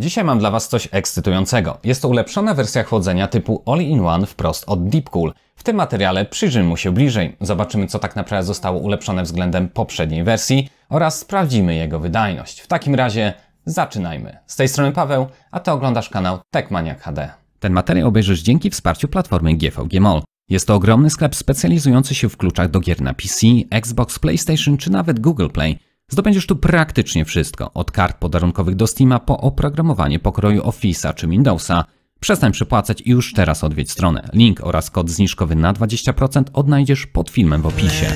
Dzisiaj mam dla Was coś ekscytującego. Jest to ulepszona wersja chłodzenia typu All-in-One wprost od Deepcool. W tym materiale przyjrzymy mu się bliżej, zobaczymy co tak naprawdę zostało ulepszone względem poprzedniej wersji oraz sprawdzimy jego wydajność. W takim razie zaczynajmy. Z tej strony Paweł, a Ty oglądasz kanał TechManiac HD. Ten materiał obejrzysz dzięki wsparciu platformy GVG Mall. Jest to ogromny sklep specjalizujący się w kluczach do gier na PC, Xbox, PlayStation czy nawet Google Play – Zdobędziesz tu praktycznie wszystko, od kart podarunkowych do Steama po oprogramowanie pokroju Office'a czy Windowsa. Przestań przepłacać i już teraz odwiedź stronę. Link oraz kod zniżkowy na 20% odnajdziesz pod filmem w opisie.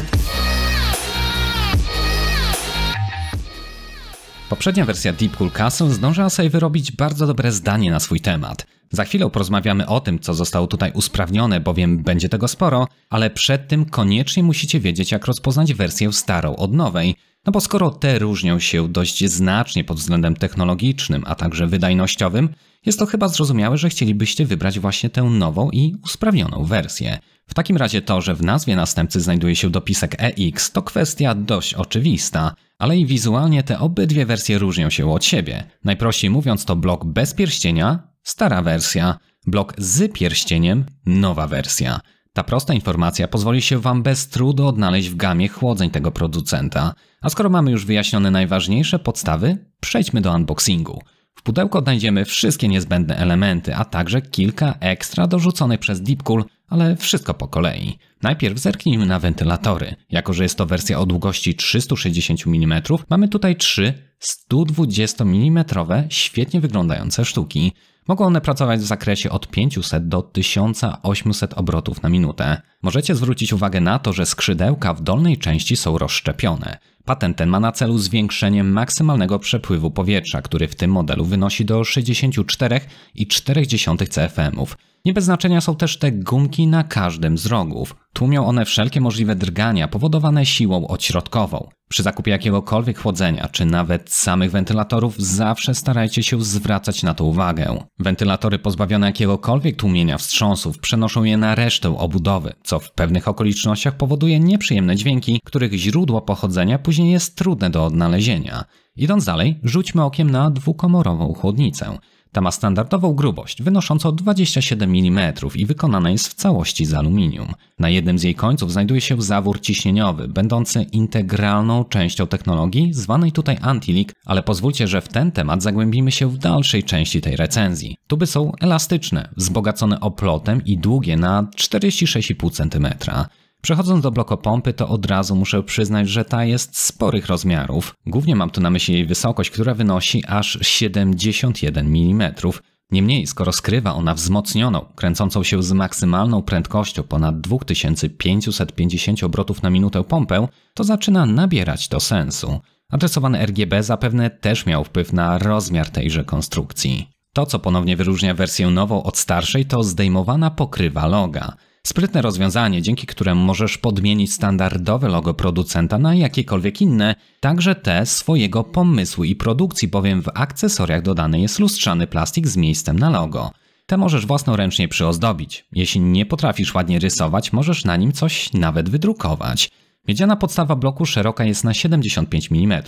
Poprzednia wersja Deep Cool Castle zdążyła sobie wyrobić bardzo dobre zdanie na swój temat – za chwilę porozmawiamy o tym, co zostało tutaj usprawnione, bowiem będzie tego sporo, ale przed tym koniecznie musicie wiedzieć, jak rozpoznać wersję starą od nowej, no bo skoro te różnią się dość znacznie pod względem technologicznym, a także wydajnościowym, jest to chyba zrozumiałe, że chcielibyście wybrać właśnie tę nową i usprawnioną wersję. W takim razie to, że w nazwie następcy znajduje się dopisek EX, to kwestia dość oczywista, ale i wizualnie te obydwie wersje różnią się od siebie. Najprościej mówiąc, to blok bez pierścienia, stara wersja, blok z pierścieniem, nowa wersja. Ta prosta informacja pozwoli się Wam bez trudu odnaleźć w gamie chłodzeń tego producenta. A skoro mamy już wyjaśnione najważniejsze podstawy, przejdźmy do unboxingu. W pudełku odnajdziemy wszystkie niezbędne elementy, a także kilka ekstra dorzuconych przez Deepcool, ale wszystko po kolei. Najpierw zerknijmy na wentylatory. Jako, że jest to wersja o długości 360 mm, mamy tutaj trzy 120 mm świetnie wyglądające sztuki. Mogą one pracować w zakresie od 500 do 1800 obrotów na minutę. Możecie zwrócić uwagę na to, że skrzydełka w dolnej części są rozszczepione. Patent ten ma na celu zwiększenie maksymalnego przepływu powietrza, który w tym modelu wynosi do 64,4 CFM-ów. Nie bez znaczenia są też te gumki na każdym z rogów. Tłumią one wszelkie możliwe drgania powodowane siłą odśrodkową. Przy zakupie jakiegokolwiek chłodzenia, czy nawet samych wentylatorów, zawsze starajcie się zwracać na to uwagę. Wentylatory pozbawione jakiegokolwiek tłumienia wstrząsów przenoszą je na resztę obudowy, co w pewnych okolicznościach powoduje nieprzyjemne dźwięki, których źródło pochodzenia później jest trudne do odnalezienia. Idąc dalej, rzućmy okiem na dwukomorową chłodnicę. Ta ma standardową grubość wynoszącą 27 mm i wykonana jest w całości z aluminium. Na jednym z jej końców znajduje się zawór ciśnieniowy, będący integralną częścią technologii zwanej tutaj Antilik, ale pozwólcie, że w ten temat zagłębimy się w dalszej części tej recenzji. Tuby są elastyczne, wzbogacone oplotem i długie na 46,5 cm. Przechodząc do blokopompy, to od razu muszę przyznać, że ta jest sporych rozmiarów. Głównie mam tu na myśli jej wysokość, która wynosi aż 71 mm. Niemniej, skoro skrywa ona wzmocnioną, kręcącą się z maksymalną prędkością ponad 2550 obrotów na minutę pompę, to zaczyna nabierać to sensu. Adresowany RGB zapewne też miał wpływ na rozmiar tejże konstrukcji. To, co ponownie wyróżnia wersję nową od starszej, to zdejmowana pokrywa loga. Sprytne rozwiązanie, dzięki któremu możesz podmienić standardowe logo producenta na jakiekolwiek inne, także te swojego pomysłu i produkcji, bowiem w akcesoriach dodany jest lustrzany plastik z miejscem na logo. Te możesz własnoręcznie przyozdobić. Jeśli nie potrafisz ładnie rysować, możesz na nim coś nawet wydrukować. Miedziana podstawa bloku szeroka jest na 75 mm.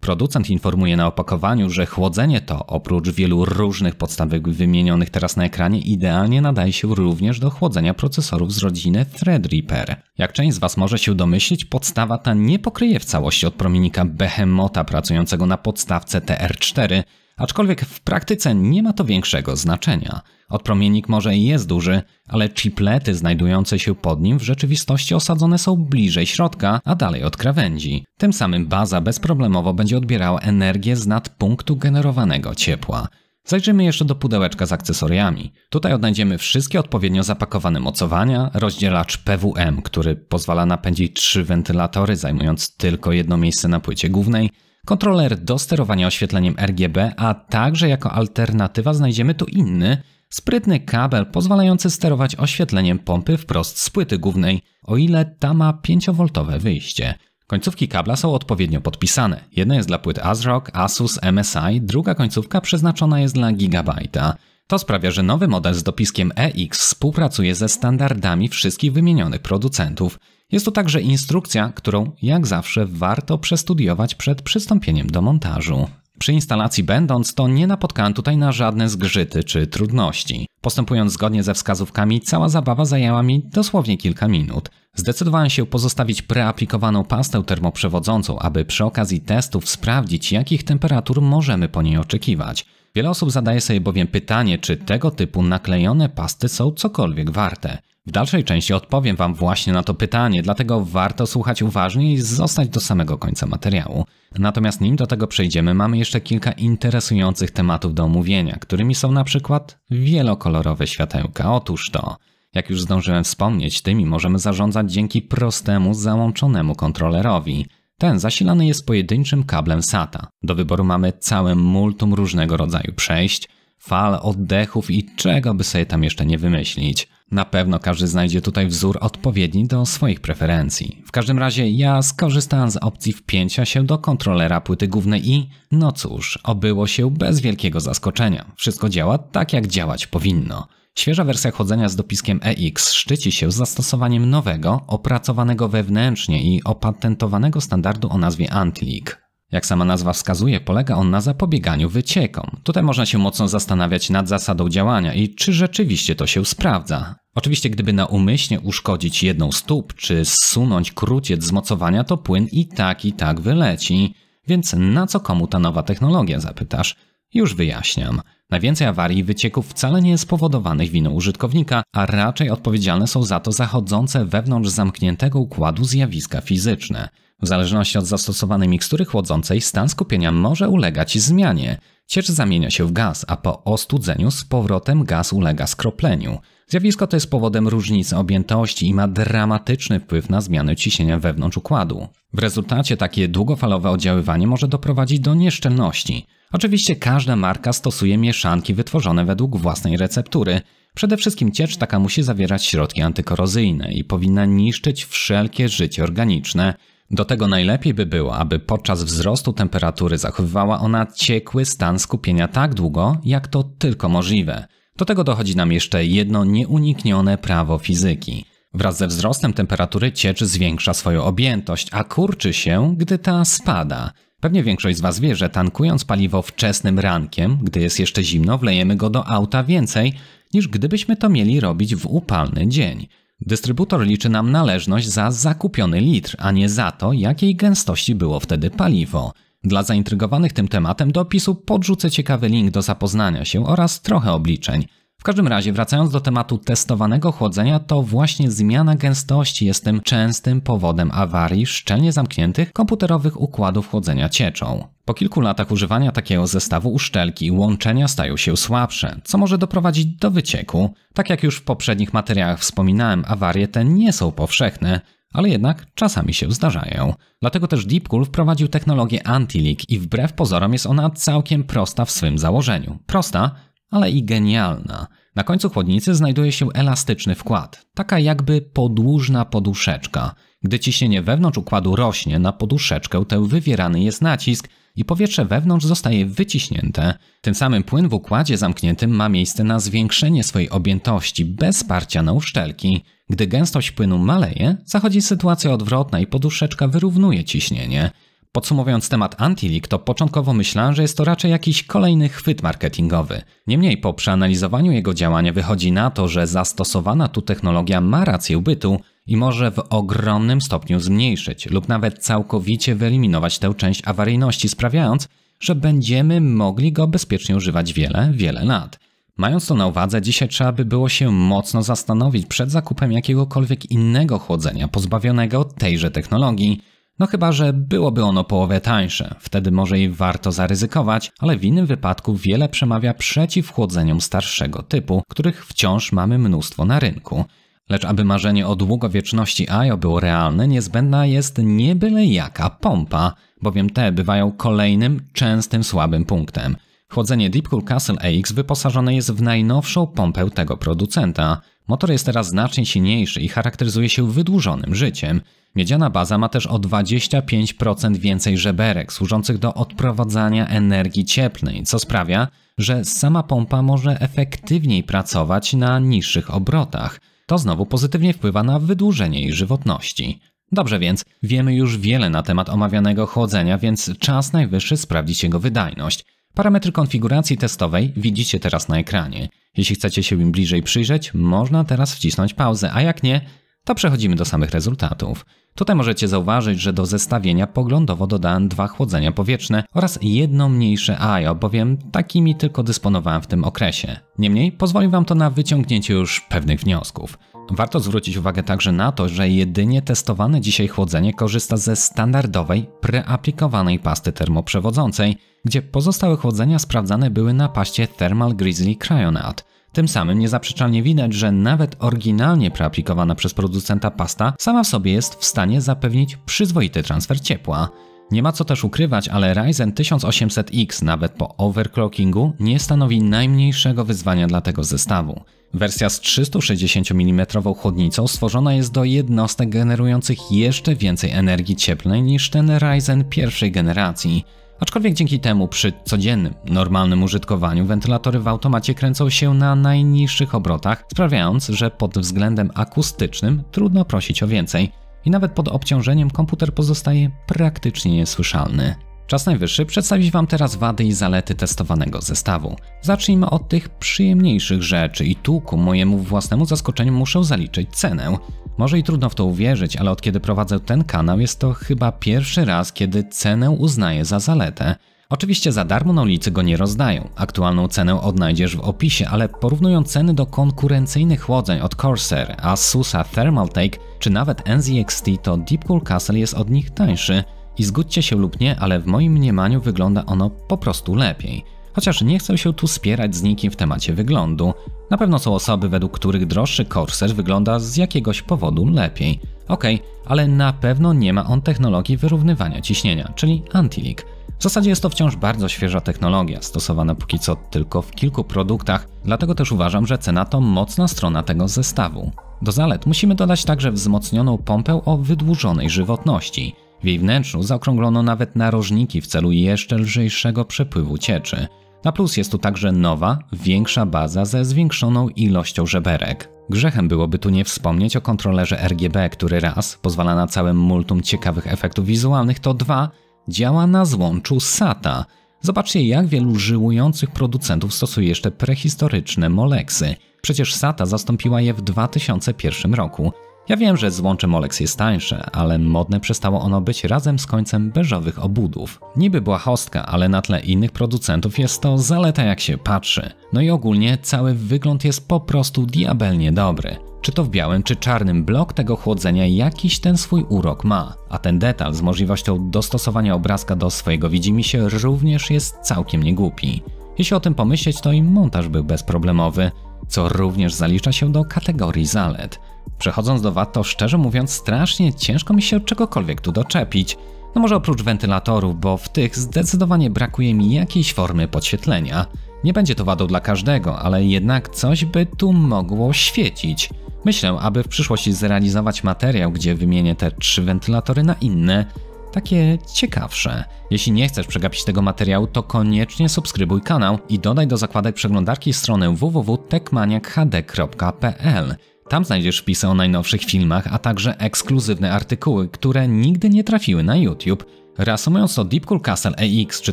Producent informuje na opakowaniu, że chłodzenie to, oprócz wielu różnych podstawek wymienionych teraz na ekranie, idealnie nadaje się również do chłodzenia procesorów z rodziny Threadripper. Jak część z Was może się domyślić, podstawa ta nie pokryje w całości od promienika behemota pracującego na podstawce TR4, Aczkolwiek w praktyce nie ma to większego znaczenia. Odpromiennik może i jest duży, ale chiplety znajdujące się pod nim w rzeczywistości osadzone są bliżej środka, a dalej od krawędzi. Tym samym baza bezproblemowo będzie odbierała energię z nadpunktu generowanego ciepła. Zajrzyjmy jeszcze do pudełeczka z akcesoriami. Tutaj odnajdziemy wszystkie odpowiednio zapakowane mocowania, rozdzielacz PWM, który pozwala napędzić trzy wentylatory, zajmując tylko jedno miejsce na płycie głównej, kontroler do sterowania oświetleniem RGB, a także jako alternatywa znajdziemy tu inny, sprytny kabel pozwalający sterować oświetleniem pompy wprost z płyty głównej, o ile ta ma 5V wyjście. Końcówki kabla są odpowiednio podpisane. Jedna jest dla płyt ASRock, Asus, MSI, druga końcówka przeznaczona jest dla Gigabyte'a. To sprawia, że nowy model z dopiskiem EX współpracuje ze standardami wszystkich wymienionych producentów. Jest to także instrukcja, którą jak zawsze warto przestudiować przed przystąpieniem do montażu. Przy instalacji będąc, to nie napotkałem tutaj na żadne zgrzyty czy trudności. Postępując zgodnie ze wskazówkami, cała zabawa zajęła mi dosłownie kilka minut. Zdecydowałem się pozostawić preaplikowaną pastę termoprzewodzącą, aby przy okazji testów sprawdzić, jakich temperatur możemy po niej oczekiwać. Wiele osób zadaje sobie bowiem pytanie, czy tego typu naklejone pasty są cokolwiek warte. W dalszej części odpowiem Wam właśnie na to pytanie, dlatego warto słuchać uważnie i zostać do samego końca materiału. Natomiast nim do tego przejdziemy, mamy jeszcze kilka interesujących tematów do omówienia, którymi są na przykład wielokolorowe światełka. Otóż to. Jak już zdążyłem wspomnieć, tymi możemy zarządzać dzięki prostemu, załączonemu kontrolerowi. Ten zasilany jest pojedynczym kablem SATA. Do wyboru mamy całe multum różnego rodzaju przejść, fal, oddechów i czego by sobie tam jeszcze nie wymyślić. Na pewno każdy znajdzie tutaj wzór odpowiedni do swoich preferencji. W każdym razie ja skorzystałem z opcji wpięcia się do kontrolera płyty głównej i no cóż, obyło się bez wielkiego zaskoczenia. Wszystko działa tak jak działać powinno. Świeża wersja chodzenia z dopiskiem EX szczyci się zastosowaniem nowego, opracowanego wewnętrznie i opatentowanego standardu o nazwie Antlik. Jak sama nazwa wskazuje, polega on na zapobieganiu wyciekom. Tutaj można się mocno zastanawiać nad zasadą działania i czy rzeczywiście to się sprawdza. Oczywiście, gdyby naumyślnie uszkodzić jedną stóp, czy zsunąć kruciec z mocowania, to płyn i tak i tak wyleci. Więc na co komu ta nowa technologia, zapytasz? Już wyjaśniam. Najwięcej awarii i wycieków wcale nie jest spowodowanych winą użytkownika, a raczej odpowiedzialne są za to zachodzące wewnątrz zamkniętego układu zjawiska fizyczne. W zależności od zastosowanej mikstury chłodzącej stan skupienia może ulegać zmianie. Ciecz zamienia się w gaz, a po ostudzeniu z powrotem gaz ulega skropleniu. Zjawisko to jest powodem różnicy objętości i ma dramatyczny wpływ na zmiany ciśnienia wewnątrz układu. W rezultacie takie długofalowe oddziaływanie może doprowadzić do nieszczelności. Oczywiście każda marka stosuje mieszanki wytworzone według własnej receptury. Przede wszystkim ciecz taka musi zawierać środki antykorozyjne i powinna niszczyć wszelkie życie organiczne. Do tego najlepiej by było, aby podczas wzrostu temperatury zachowywała ona ciekły stan skupienia tak długo, jak to tylko możliwe. Do tego dochodzi nam jeszcze jedno nieuniknione prawo fizyki. Wraz ze wzrostem temperatury ciecz zwiększa swoją objętość, a kurczy się, gdy ta spada. Pewnie większość z Was wie, że tankując paliwo wczesnym rankiem, gdy jest jeszcze zimno, wlejemy go do auta więcej, niż gdybyśmy to mieli robić w upalny dzień. Dystrybutor liczy nam należność za zakupiony litr, a nie za to, jakiej gęstości było wtedy paliwo. Dla zaintrygowanych tym tematem do opisu podrzucę ciekawy link do zapoznania się oraz trochę obliczeń każdym razie, wracając do tematu testowanego chłodzenia, to właśnie zmiana gęstości jest tym częstym powodem awarii szczelnie zamkniętych komputerowych układów chłodzenia cieczą. Po kilku latach używania takiego zestawu uszczelki łączenia stają się słabsze, co może doprowadzić do wycieku. Tak jak już w poprzednich materiałach wspominałem, awarie te nie są powszechne, ale jednak czasami się zdarzają. Dlatego też Deepcool wprowadził technologię anti-leak i wbrew pozorom jest ona całkiem prosta w swym założeniu. Prosta, ale i genialna. Na końcu chłodnicy znajduje się elastyczny wkład, taka jakby podłużna poduszeczka. Gdy ciśnienie wewnątrz układu rośnie, na poduszeczkę tę wywierany jest nacisk i powietrze wewnątrz zostaje wyciśnięte. Tym samym płyn w układzie zamkniętym ma miejsce na zwiększenie swojej objętości bez parcia na uszczelki. Gdy gęstość płynu maleje, zachodzi sytuacja odwrotna i poduszeczka wyrównuje ciśnienie. Podsumowując temat Antilik, to początkowo myślałem, że jest to raczej jakiś kolejny chwyt marketingowy. Niemniej po przeanalizowaniu jego działania wychodzi na to, że zastosowana tu technologia ma rację bytu i może w ogromnym stopniu zmniejszyć lub nawet całkowicie wyeliminować tę część awaryjności, sprawiając, że będziemy mogli go bezpiecznie używać wiele, wiele lat. Mając to na uwadze, dzisiaj trzeba by było się mocno zastanowić przed zakupem jakiegokolwiek innego chłodzenia pozbawionego tejże technologii – no chyba, że byłoby ono połowę tańsze, wtedy może i warto zaryzykować, ale w innym wypadku wiele przemawia przeciw chłodzeniom starszego typu, których wciąż mamy mnóstwo na rynku. Lecz aby marzenie o długowieczności IO było realne, niezbędna jest nie byle jaka pompa, bowiem te bywają kolejnym, częstym słabym punktem. Chłodzenie Deepcool Castle AX wyposażone jest w najnowszą pompę tego producenta. Motor jest teraz znacznie silniejszy i charakteryzuje się wydłużonym życiem. Miedziana baza ma też o 25% więcej żeberek służących do odprowadzania energii cieplnej, co sprawia, że sama pompa może efektywniej pracować na niższych obrotach. To znowu pozytywnie wpływa na wydłużenie jej żywotności. Dobrze więc, wiemy już wiele na temat omawianego chłodzenia, więc czas najwyższy sprawdzić jego wydajność. Parametry konfiguracji testowej widzicie teraz na ekranie. Jeśli chcecie się im bliżej przyjrzeć, można teraz wcisnąć pauzę, a jak nie, to przechodzimy do samych rezultatów. Tutaj możecie zauważyć, że do zestawienia poglądowo dodałem dwa chłodzenia powietrzne oraz jedno mniejsze IO, bowiem takimi tylko dysponowałem w tym okresie. Niemniej pozwoli Wam to na wyciągnięcie już pewnych wniosków. Warto zwrócić uwagę także na to, że jedynie testowane dzisiaj chłodzenie korzysta ze standardowej, preaplikowanej pasty termoprzewodzącej, gdzie pozostałe chłodzenia sprawdzane były na paście Thermal Grizzly Cryonat – tym samym niezaprzeczalnie widać, że nawet oryginalnie preaplikowana przez producenta pasta sama w sobie jest w stanie zapewnić przyzwoity transfer ciepła. Nie ma co też ukrywać, ale Ryzen 1800X nawet po overclockingu nie stanowi najmniejszego wyzwania dla tego zestawu. Wersja z 360 mm chłodnicą stworzona jest do jednostek generujących jeszcze więcej energii cieplnej niż ten Ryzen pierwszej generacji. Aczkolwiek dzięki temu przy codziennym, normalnym użytkowaniu wentylatory w automacie kręcą się na najniższych obrotach, sprawiając, że pod względem akustycznym trudno prosić o więcej i nawet pod obciążeniem komputer pozostaje praktycznie niesłyszalny. Czas najwyższy przedstawić Wam teraz wady i zalety testowanego zestawu. Zacznijmy od tych przyjemniejszych rzeczy i tu ku mojemu własnemu zaskoczeniu muszę zaliczyć cenę. Może i trudno w to uwierzyć, ale od kiedy prowadzę ten kanał jest to chyba pierwszy raz, kiedy cenę uznaję za zaletę. Oczywiście za darmo na ulicy go nie rozdają. Aktualną cenę odnajdziesz w opisie, ale porównując ceny do konkurencyjnych chłodzeń od Corsair, Asusa Thermaltake czy nawet NZXT, to Deep Cool Castle jest od nich tańszy. I zgódźcie się lub nie, ale w moim mniemaniu wygląda ono po prostu lepiej. Chociaż nie chcę się tu spierać z nikim w temacie wyglądu. Na pewno są osoby, według których droższy Corsair wygląda z jakiegoś powodu lepiej. Okej, okay, ale na pewno nie ma on technologii wyrównywania ciśnienia, czyli anti-leak. W zasadzie jest to wciąż bardzo świeża technologia, stosowana póki co tylko w kilku produktach, dlatego też uważam, że cena to mocna strona tego zestawu. Do zalet musimy dodać także wzmocnioną pompę o wydłużonej żywotności. W jej wnętrzu zaokrąglono nawet narożniki w celu jeszcze lżejszego przepływu cieczy. Na plus jest tu także nowa, większa baza ze zwiększoną ilością żeberek. Grzechem byłoby tu nie wspomnieć o kontrolerze RGB, który raz pozwala na całym multum ciekawych efektów wizualnych, to dwa działa na złączu SATA. Zobaczcie jak wielu żyłujących producentów stosuje jeszcze prehistoryczne moleksy. Przecież SATA zastąpiła je w 2001 roku. Ja wiem, że złącze Molex jest tańsze, ale modne przestało ono być razem z końcem beżowych obudów. Niby była hostka, ale na tle innych producentów jest to zaleta jak się patrzy. No i ogólnie cały wygląd jest po prostu diabelnie dobry. Czy to w białym czy czarnym blok tego chłodzenia jakiś ten swój urok ma, a ten detal z możliwością dostosowania obrazka do swojego widzimisię również jest całkiem niegłupi. Jeśli o tym pomyśleć, to i montaż był bezproblemowy, co również zalicza się do kategorii zalet. Przechodząc do VAT, to szczerze mówiąc, strasznie ciężko mi się czegokolwiek tu doczepić. No może oprócz wentylatorów, bo w tych zdecydowanie brakuje mi jakiejś formy podświetlenia. Nie będzie to wadą dla każdego, ale jednak coś by tu mogło świecić. Myślę, aby w przyszłości zrealizować materiał, gdzie wymienię te trzy wentylatory na inne, takie ciekawsze. Jeśli nie chcesz przegapić tego materiału, to koniecznie subskrybuj kanał i dodaj do zakładek przeglądarki stronę www.tekmaniakhd.pl. Tam znajdziesz wpisy o najnowszych filmach, a także ekskluzywne artykuły, które nigdy nie trafiły na YouTube. Reasumując o Deepcool Castle EX, czy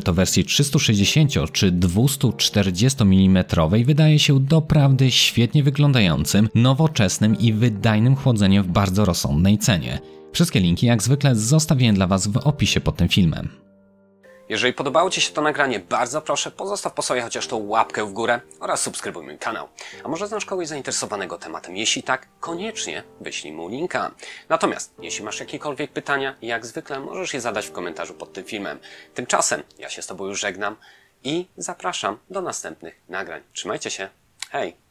to wersji 360 czy 240 mm, wydaje się doprawdy świetnie wyglądającym, nowoczesnym i wydajnym chłodzeniem w bardzo rozsądnej cenie. Wszystkie linki jak zwykle zostawiłem dla Was w opisie pod tym filmem. Jeżeli podobało Ci się to nagranie, bardzo proszę pozostaw po sobie chociaż tą łapkę w górę oraz subskrybuj mój kanał. A może znasz kogoś zainteresowanego tematem? Jeśli tak, koniecznie wyślij mu linka. Natomiast jeśli masz jakiekolwiek pytania, jak zwykle możesz je zadać w komentarzu pod tym filmem. Tymczasem ja się z Tobą już żegnam i zapraszam do następnych nagrań. Trzymajcie się, hej!